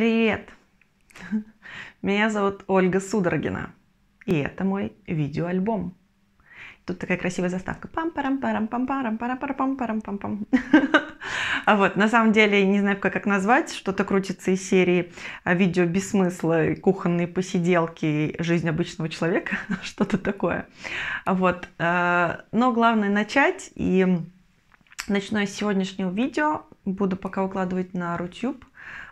Привет! Меня зовут Ольга Судорогина, и это мой видеоальбом. Тут такая красивая заставка. пам парам парам пам парам парам парам парам пам пам А вот, на самом деле, не знаю, как, как назвать, что-то крутится из серии а, видео без смысла, кухонные посиделки, жизнь обычного человека, что-то такое. А вот, а, но главное начать, и начну я с сегодняшнего видео, буду пока укладывать на Рутюб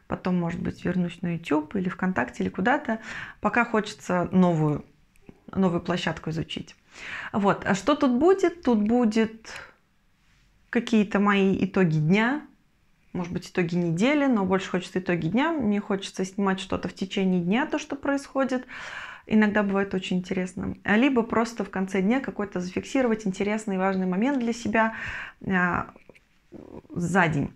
потом, может быть, вернусь на YouTube или ВКонтакте или куда-то, пока хочется новую, новую площадку изучить. Вот, а что тут будет? Тут будет какие-то мои итоги дня, может быть, итоги недели, но больше хочется итоги дня. Мне хочется снимать что-то в течение дня, то, что происходит. Иногда бывает очень интересно. Либо просто в конце дня какой-то зафиксировать интересный и важный момент для себя а, за день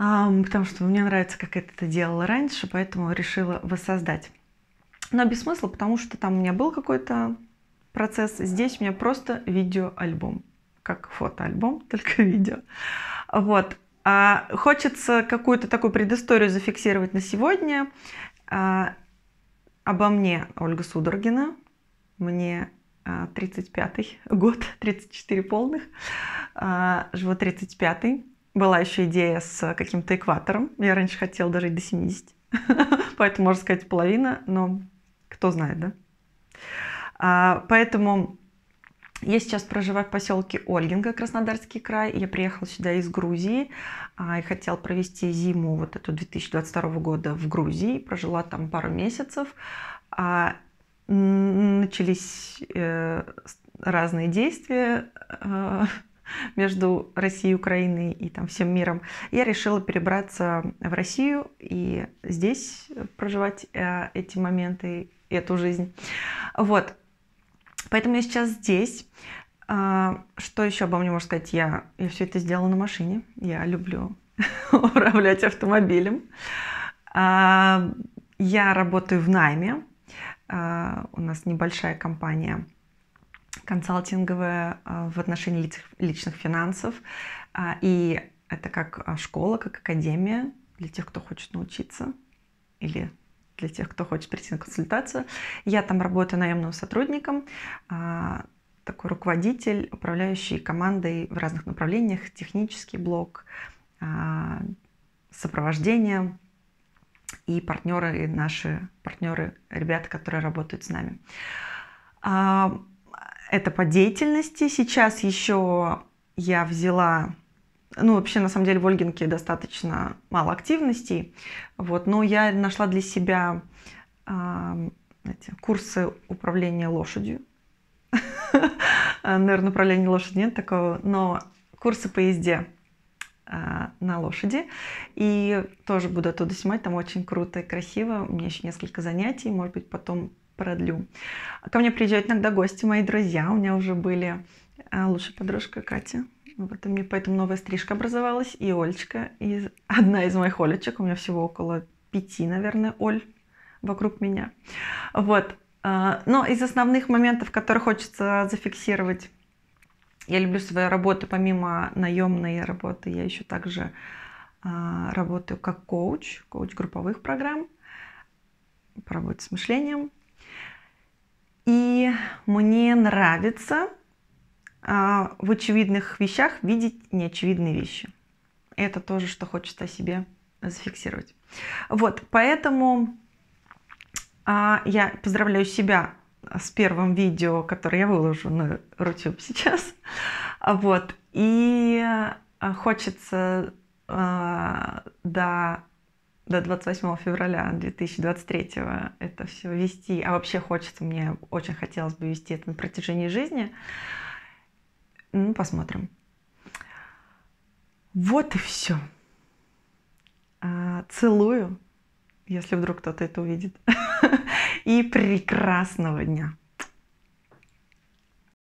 потому что мне нравится, как я это делала раньше, поэтому решила воссоздать. Но без смысла, потому что там у меня был какой-то процесс, здесь у меня просто видеоальбом, как фотоальбом, только видео. Вот. А хочется какую-то такую предысторию зафиксировать на сегодня. А, обо мне Ольга Судоргина. Мне 35 а, год, 34 полных. А, живу 35 -й была еще идея с э, каким-то экватором. Я раньше хотела дожить до 70. Поэтому, можно сказать, половина, но кто знает, да? А, поэтому я сейчас проживаю в поселке Ольгинка, Краснодарский край. Я приехала сюда из Грузии а, и хотела провести зиму вот эту 2022 года в Грузии. Прожила там пару месяцев. А, начались э, разные действия. Э, между Россией, Украиной и там всем миром, я решила перебраться в Россию и здесь проживать э, эти моменты, эту жизнь. Вот. Поэтому я сейчас здесь. А, что еще обо мне можно сказать? Я, я все это сделала на машине. Я люблю управлять автомобилем. А, я работаю в найме. А, у нас небольшая компания – консалтинговая а, в отношении личных финансов. А, и это как а, школа, как академия для тех, кто хочет научиться или для тех, кто хочет прийти на консультацию. Я там работаю наемным сотрудником, такой руководитель, управляющий командой в разных направлениях, технический блок, сопровождение и партнеры, наши партнеры, ребята, которые работают с нами. Это по деятельности. Сейчас еще я взяла ну, вообще, на самом деле, в Ольгинке достаточно мало активностей. Вот, но я нашла для себя э, эти, курсы управления лошадью. Наверное, управления лошадью нет такого, но курсы по езде а, на лошади. И тоже буду оттуда снимать, там очень круто и красиво. У меня еще несколько занятий, может быть, потом продлю. Ко мне приезжают иногда гости, мои друзья. У меня уже были э, лучшая подружка Катя. Вот, у меня поэтому новая стрижка образовалась. И Ольчка, из, одна из моих Олечек. У меня всего около пяти, наверное, Оль вокруг меня. Вот. Э, но из основных моментов, которые хочется зафиксировать, я люблю свою работу, помимо наемной работы, я еще также э, работаю как коуч, коуч групповых программ по работе с мышлением. И мне нравится а, в очевидных вещах видеть неочевидные вещи. Это тоже, что хочется о себе зафиксировать. Вот, поэтому а, я поздравляю себя с первым видео, которое я выложу на YouTube сейчас. А, вот, и а, хочется а, да, до 28 февраля 2023 это все вести, а вообще хочется, мне очень хотелось бы вести это на протяжении жизни. Ну, посмотрим. Вот и все. А, целую, если вдруг кто-то это увидит. И прекрасного дня!